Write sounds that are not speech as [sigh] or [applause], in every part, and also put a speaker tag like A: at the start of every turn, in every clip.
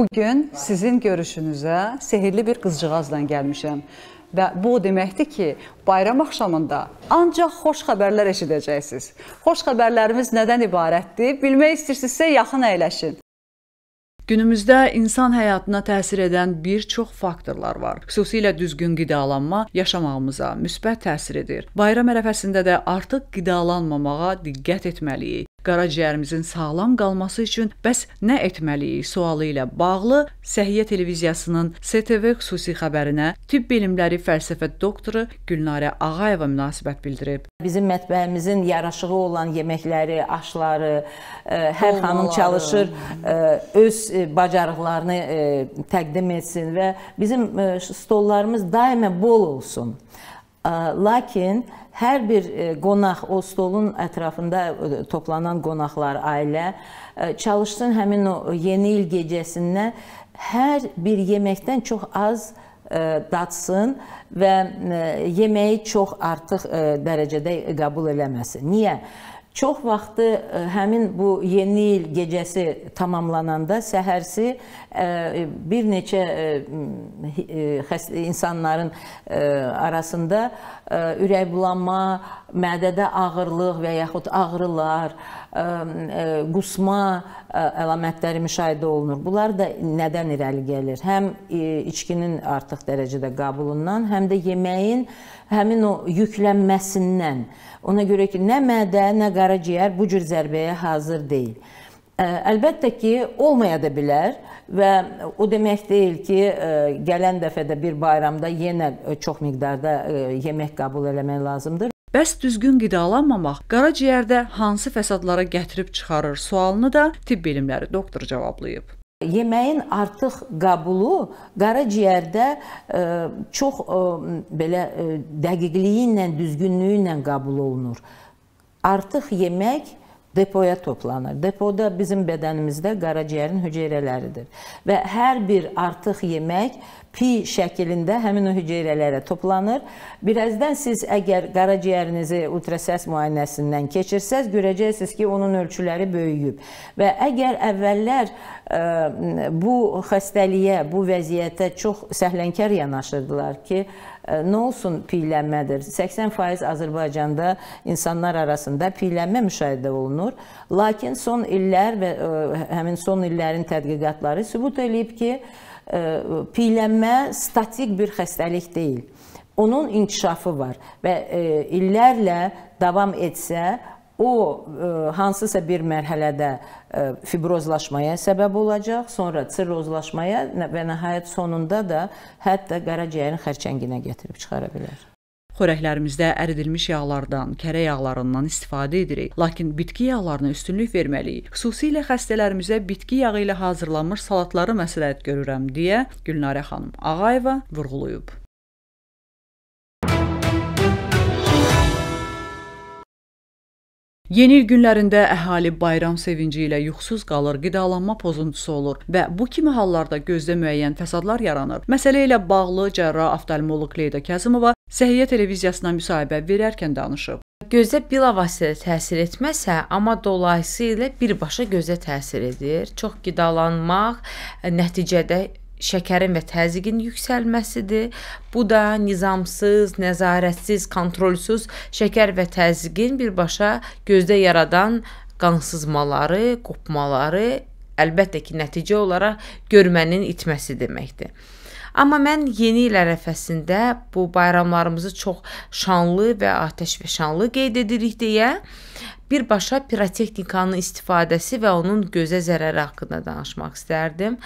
A: Bu gün sizin görüşünüzə sehrli bir qızcığazla gəlmişəm. Və bu o deməkdir ki, bayram axşamında ancaq xoş xəbərlər eşidəcəksiniz. Xoş xəbərlərimiz nədən ibarətdir? Bilmək istəyirsinizsə yaxın əyləşin. Günümüzdə insan həyatına təsir edən bir çox faktorlar var. Xüsusilə düzgün qidalanma yaşamağımıza müsbət təsir edir. Bayram ərəfəsində də artıq qidalanmamağa diqqət etməliyik. Qaraciyərimizin sağlam qalması üçün bəs nə etməliyik sualı ilə bağlı Səhiyyə televiziyasının STV xüsusi xəbərinə tibb elmləri fəlsəfə doktoru Gülnarə Ağayeva münasibət bildirib.
B: Bizim mətbəximizin yaraşığı olan yeməkləri, aşları, e, hər Olmaları. xanım çalışır e, öz e, bacarıqlarını təqdim etsin və bizim stollarımız daima bol olsun. Lakin hər bir e, qonaq o stolun ətrafında e, toplanan qonaqlar, ailə e, çalışsın həmin o yeni il gecəsində hər bir yeməkdən çox az datsın və yeməyi çox artıq dərəcədə qəbul eləməsin. Niyə? Çox vaxtı e, həmin bu yeni il gecəsi tamamlananda səhərsi e, bir neçə e, insanların arasında ürəkbulanma, mədədə ağırlıq və yaxud ağrılar, qusma əlamətləri müşahidə olunur. Bunlar da nədən irəli gəlir? Həm içkinin artıq dərəcədə qabulundan, həm də yeməyin həmin o yüklənməsindən. Ona görə ki, nə mədə, nə qaraciyər bu cür zərbəyə hazır deyil. Əlbəttə ki, olmaya da bilər və o demək deyil ki, gələn dəfədə bir bayramda yenə çox miqdarda
A: yemək qəbul eləmək lazımdır. Bəs düzgün qidalanmamaq qaraciyərdə hansı fəsadlara gətirib çıxarır sualını da tibb elmləri doktor cavablayıb. Yeməyin artıq
B: qəbulu qaraciyərdə ə, e, çox ə, e, belə ə, e, dəqiqliyi ilə, düzgünlüyü ilə qəbul olunur. Artıq yemək depoya toplanır. Depoda bizim bədənimizdə qaraciyərin hüceyrələridir və hər bir artıq yemək pi şəklində həmin o hüceyrələrə toplanır. Birazdan siz əgər qaraciyərinizi ultrasəs müayinəsindən keçirsəz, görəcəksiniz ki, onun ölçüləri böyüyüb. Və əgər əvvəllər ə, bu xəstəliyə, bu vəziyyətə çox səhlənkar yanaşırdılar ki, Nə olsun piylənmədir? 80% Azərbaycanda insanlar arasında piylənmə müşahidə olunur. Lakin son illər və həmin son illərin tədqiqatları sübut eləyib ki, piylənmə statik bir xəstəlik deyil. Onun inkişafı var və illərlə davam etsə, O e, hansısa bir mərhələdə e, fibrozlaşmaya səbəb olacaq, sonra sirrozlaşmaya və nəhayət sonunda da hətta qaraciyərin xərçənginə gətirib çıxara bilər.
A: Xörəklərimizdə əridilmiş yağlardan, kərə yağlarından istifadə edirik, lakin bitki yağlarına üstünlük verməliyik. Xüsusilə xəstələrimizə bitki yağı ilə hazırlanmış salatları məsləhət görürəm deyə Gülnarə xanım Ağayeva vurğulayıb. Yeni il günlərində əhali bayram sevinci ilə yuxusuz qalır, qidalanma pozuntusu olur və bu kimi hallarda gözdə müəyyən fəsadlar yaranır. Məsələ ilə bağlı cərrah oftalmoloq Leyda Kazımova Səhiyyə televiziyasına müsahibə verərkən danışıb. Gözə bilavasitə təsir etməsə, amma
C: dolayısı ilə birbaşa gözə təsir edir. Çox qidalanmaq e, nəticədə şəkərin və təzyiqin yüksəlməsidir. Bu da nizamsız, nəzarətsiz, kontrolsuz şəkər və təzyiqin birbaşa gözdə yaradan qansızmaları, qopmaları əlbəttə ki, nəticə olaraq görmənin itməsi deməkdir. Amma mən yeni il ərəfəsində bu bayramlarımızı çox şanlı və atəşfəşanlı qeyd edirik deyə birbaşa pirotexnikanın istifadəsi və onun gözə zərəri haqqında danışmaq istərdim.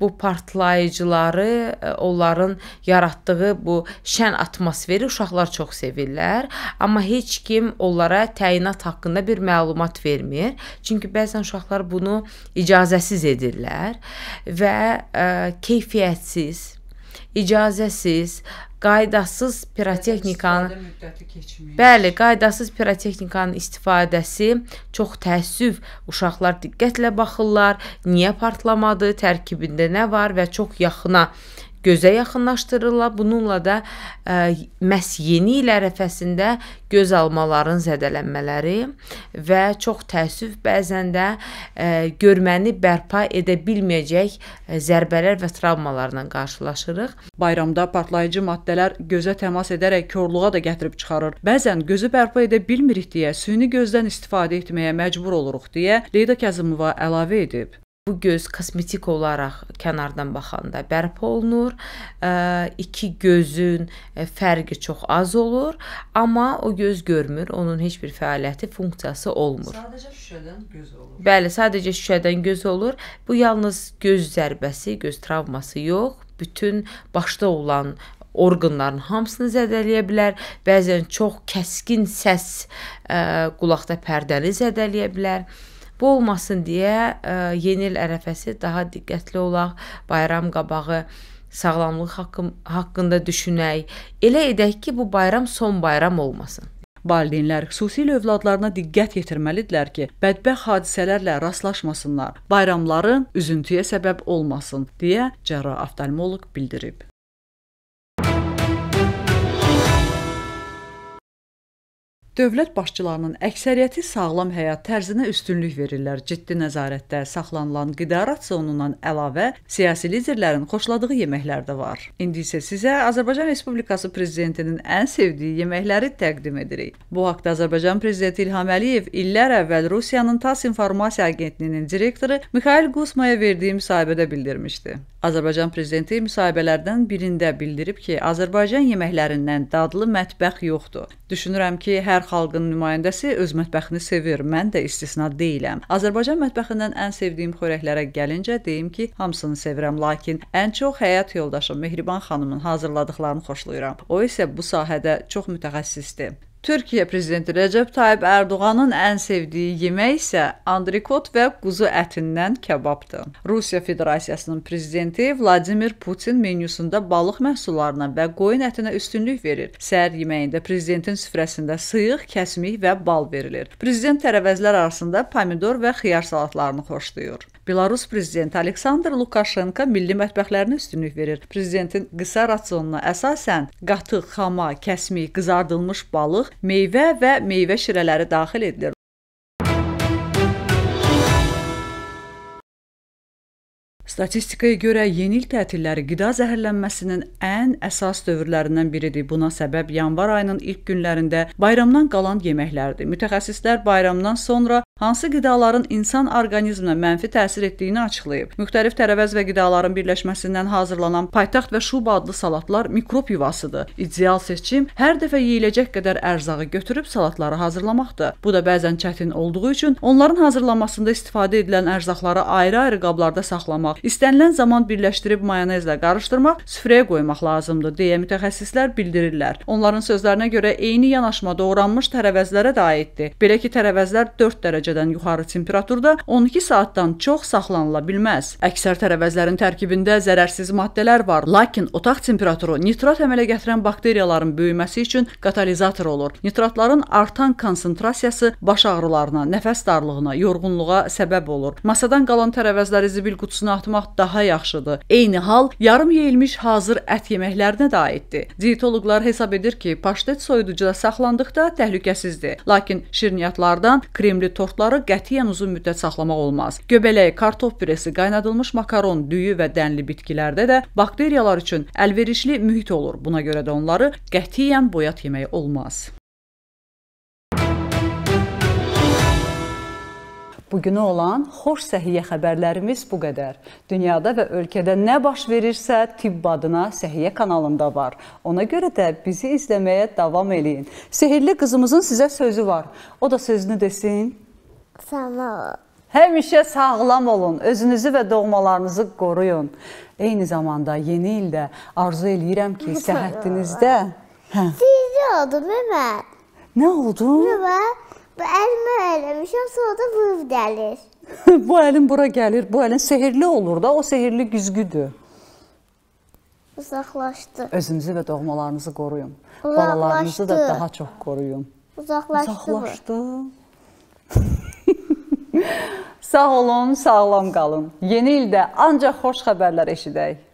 C: Bu partlayıcıları, e, onların yaratdığı bu şən atmosferi uşaqlar çox sevirlər, amma heç kim onlara təyinat haqqında bir məlumat vermir. Çünki bəzən uşaqlar bunu icazəsiz edirlər və ə, e, keyfiyyətsiz icazəsiz, qaydasız pirotexnikanın Bəli, qaydasız pirotexnikanın istifadəsi çox təəssüf. Uşaqlar diqqətlə baxırlar, niyə partlamadı, tərkibində nə var və çox yaxına gözə yaxınlaşdırırlar. Bununla da ə, e, məhz yeni il ərəfəsində göz almaların zədələnmələri və çox təəssüf bəzən də ə, e, görməni bərpa edə bilməyəcək e, zərbələr və
A: travmalarla qarşılaşırıq. Bayramda partlayıcı maddələr gözə təmas edərək korluğa da gətirib çıxarır. Bəzən gözü bərpa edə bilmirik deyə süni gözdən istifadə etməyə məcbur oluruq deyə Leyda Kəzimova əlavə edib. Bu göz kosmetik olaraq kənardan
C: baxanda bərpa olunur. E, iki gözün fərqi çox az olur, amma o göz görmür, onun heç bir fəaliyyəti, funksiyası olmur.
A: Sadəcə şüşədən göz
C: olur. Bəli, sadəcə şüşədən göz olur. Bu yalnız göz zərbəsi, göz travması yox, bütün başda olan orqanların hamısını zədələyə bilər. Bəzən çox kəskin səs ə, qulaqda pərdəni zədələyə bilər. Bu olmasın deyə ə, e, yeni il ərəfəsi daha diqqətli olaq, bayram qabağı sağlamlıq haqqı, haqqında düşünək. Elə edək ki, bu bayram
A: son bayram olmasın. Valideynlər xüsusilə övladlarına diqqət yetirməlidirlər ki, bədbəxt hadisələrlə rastlaşmasınlar, bayramların üzüntüyə səbəb olmasın deyə cərrah oftalmoloq bildirib. Dövlət başçılarının əksəriyyəti sağlam həyat tərzinə üstünlük verirlər. Ciddi nəzarətdə saxlanılan qida rasionundan əlavə siyasi liderlərin xoşladığı yeməklər də var. İndi isə sizə Azərbaycan Respublikası prezidentinin ən sevdiyi yeməkləri təqdim edirik. Bu haqqda Azərbaycan prezidenti İlham Əliyev illər əvvəl Rusiyanın TASS informasiya agentliyinin direktoru Mikhail Qusmaya verdiyi müsahibədə bildirmişdi. Azərbaycan prezidenti müsahibələrdən birində bildirib ki, Azərbaycan yeməklərindən dadlı mətbəx yoxdur. Düşünürəm ki, hər xalqın nümayəndəsi öz mətbəxini sevir. Mən də istisna deyiləm. Azərbaycan mətbəxindən ən sevdiyim xörəklərə gəlincə deyim ki, hamısını sevirəm, lakin ən çox həyat yoldaşım Mehriban xanımın hazırladıqlarını xoşlayıram. O isə bu sahədə çox mütəxəssisdir. Türkiyə prezidenti Rəcəb Tayyib Ərdoğanın ən sevdiyi yemək isə andrikot və quzu ətindən kababdır. Rusiya Federasiyasının prezidenti Vladimir Putin menyusunda balıq məhsullarına və qoyun ətinə üstünlük verir. Səhər yeməyində prezidentin süfrəsində sıyıq, kəsmik və bal verilir. Prezident tərəvəzlər arasında pomidor və xiyar salatlarını xoşlayır. Belarus prezidenti Aleksandr Lukaşenko milli mətbəxlərinə üstünlük verir. Prezidentin qısa rasionuna əsasən qatıq, xama, kəsmi, qızardılmış balıq, meyvə və meyvə şirələri daxil edilir. Statistikaya görə yeni il tətilləri qida zəhərlənməsinin ən əsas dövrlərindən biridir. Buna səbəb yanvar ayının ilk günlərində bayramdan qalan yeməklərdir. Mütəxəssislər bayramdan sonra hansı qidaların insan orqanizminə mənfi təsir etdiyini açıqlayıb. Müxtəlif tərəvəz və qidaların birləşməsindən hazırlanan paytaxt və şuba adlı salatlar mikrob yuvasıdır. İdeal seçim hər dəfə yeyiləcək qədər ərzağı götürüb salatları hazırlamaqdır. Bu da bəzən çətin olduğu üçün onların hazırlanmasında istifadə edilən ərzaqları ayrı-ayrı qablarda saxlamaq, istənilən zaman birləşdirib mayonezlə qarışdırmaq, süfrəyə qoymaq lazımdır deyə mütəxəssislər bildirirlər. Onların sözlərinə görə eyni yanaşma doğranmış tərəvəzlərə də aiddir. Belə ki, tərəvəzlər 4 dərəcə dərəcədən yuxarı temperaturda 12 saatdan çox saxlanıla bilməz. Əksər tərəvəzlərin tərkibində zərərsiz maddələr var, lakin otaq temperaturu nitrat əmələ gətirən bakteriyaların böyüməsi üçün katalizator olur. Nitratların artan konsentrasiyası baş ağrılarına, nəfəs darlığına, yorğunluğa səbəb olur. Masadan qalan tərəvəzləri zibil qutusuna atmaq daha yaxşıdır. Eyni hal yarım yeyilmiş hazır ət yeməklərinə də aiddir. Dietoloqlar hesab edir ki, paştet soyuducuda saxlandıqda təhlükəsizdir. Lakin şirniyyatlardan, kremli tort məhsulları qətiyyən uzun müddət saxlamaq olmaz. Göbələk, kartof püresi, qaynadılmış makaron, düyü və dənli bitkilərdə də bakteriyalar üçün əlverişli mühit olur. Buna görə də onları qətiyyən boyat yemək olmaz. Bugünə olan xoş səhiyyə xəbərlərimiz bu qədər. Dünyada və ölkədə nə baş verirsə, tibb adına səhiyyə kanalında var. Ona görə də bizi izləməyə davam eləyin. Sehirli qızımızın sizə sözü var. O da sözünü desin. Sağ ol. Həmişə sağlam olun, özünüzü və doğmalarınızı qoruyun. Eyni zamanda yeni ildə arzu eləyirəm ki, səhhətinizdə... Hə.
C: Sirri oldum, Ömər.
A: Nə oldun?
C: Ömər, bu əlimi eləmişəm, sonra da vırv gəlir.
A: [laughs] bu əlin bura gəlir, bu əlin sehirli olur da, o sehirli güzgüdür.
B: Uzaqlaşdı. Özünüzü
A: və doğmalarınızı qoruyun. Uzaqlaşdı. Balalarınızı da daha çox qoruyun. Uzaqlaşdı. Uzaqlaşdı. Sağ olun, sağlam qalın. Yeni ildə ancaq xoş xəbərlər eşidək.